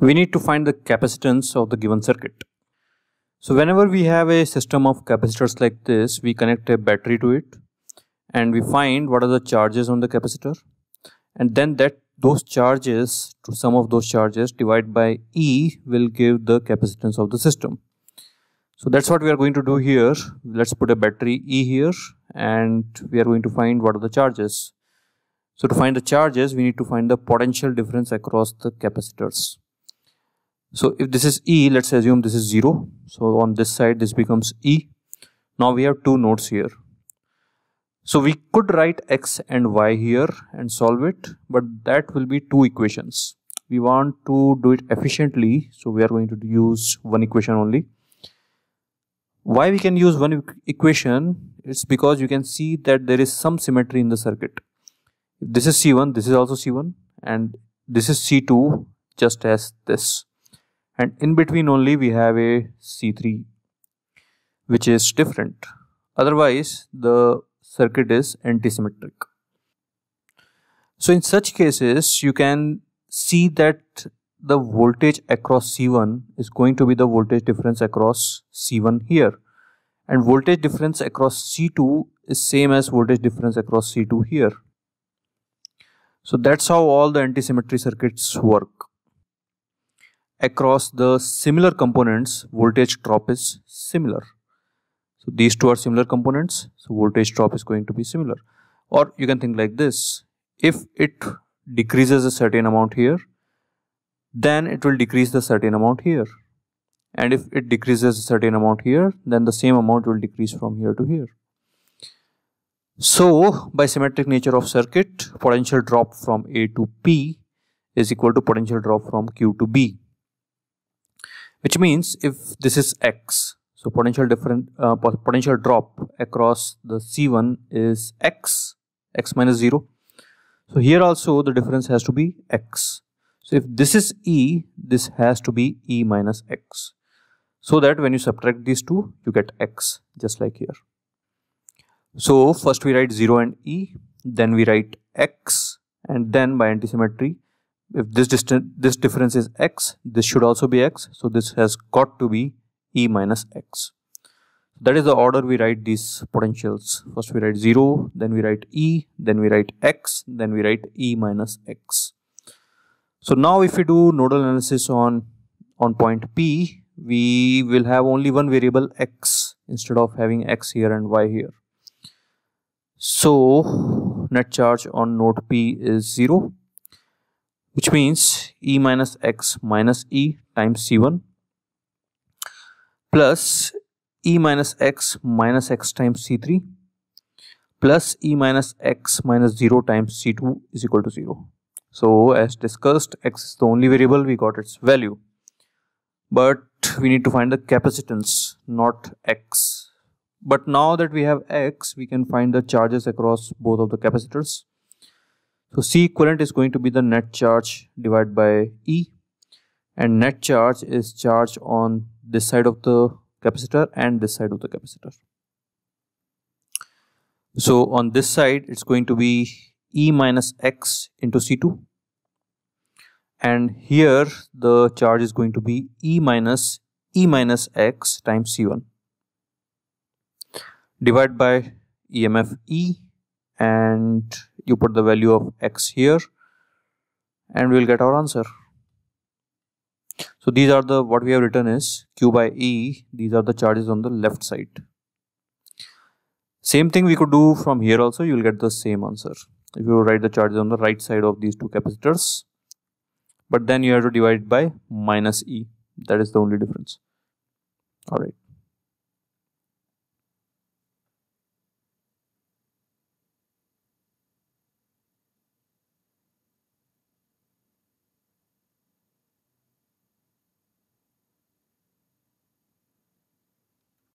we need to find the capacitance of the given circuit. So whenever we have a system of capacitors like this, we connect a battery to it and we find what are the charges on the capacitor and then that those charges to sum of those charges divided by E will give the capacitance of the system. So that's what we are going to do here. Let's put a battery E here and we are going to find what are the charges. So to find the charges, we need to find the potential difference across the capacitors. So if this is E, let's assume this is 0. So on this side, this becomes E. Now we have two nodes here. So we could write X and Y here and solve it, but that will be two equations. We want to do it efficiently, so we are going to use one equation only. Why we can use one equation? It's because you can see that there is some symmetry in the circuit. This is C1, this is also C1, and this is C2 just as this and in between only we have a C3 which is different otherwise the circuit is antisymmetric. So in such cases you can see that the voltage across C1 is going to be the voltage difference across C1 here and voltage difference across C2 is same as voltage difference across C2 here. So that's how all the antisymmetry circuits work across the similar components voltage drop is similar. So these two are similar components so voltage drop is going to be similar or you can think like this if it decreases a certain amount here then it will decrease the certain amount here and if it decreases a certain amount here then the same amount will decrease from here to here. So by symmetric nature of circuit potential drop from A to P is equal to potential drop from Q to B which means if this is x so potential different uh, potential drop across the c1 is x x minus 0 so here also the difference has to be x so if this is e this has to be e minus x so that when you subtract these two you get x just like here so first we write 0 and e then we write x and then by antisymmetry if this distance this difference is x this should also be x so this has got to be e minus x that is the order we write these potentials first we write 0 then we write e then we write x then we write e minus x so now if we do nodal analysis on on point p we will have only one variable x instead of having x here and y here so net charge on node p is 0 which means e minus x minus e times c1 plus e minus x minus x times c3 plus e minus x minus 0 times c2 is equal to 0. So as discussed x is the only variable we got its value but we need to find the capacitance not x. But now that we have x we can find the charges across both of the capacitors. So C equivalent is going to be the net charge divided by E and net charge is charge on this side of the capacitor and this side of the capacitor. So on this side it's going to be E minus X into C2 and here the charge is going to be E minus E minus X times C1 divided by EMF E and you put the value of x here and we'll get our answer so these are the what we have written is q by e these are the charges on the left side same thing we could do from here also you will get the same answer if you write the charges on the right side of these two capacitors but then you have to divide by minus e that is the only difference all right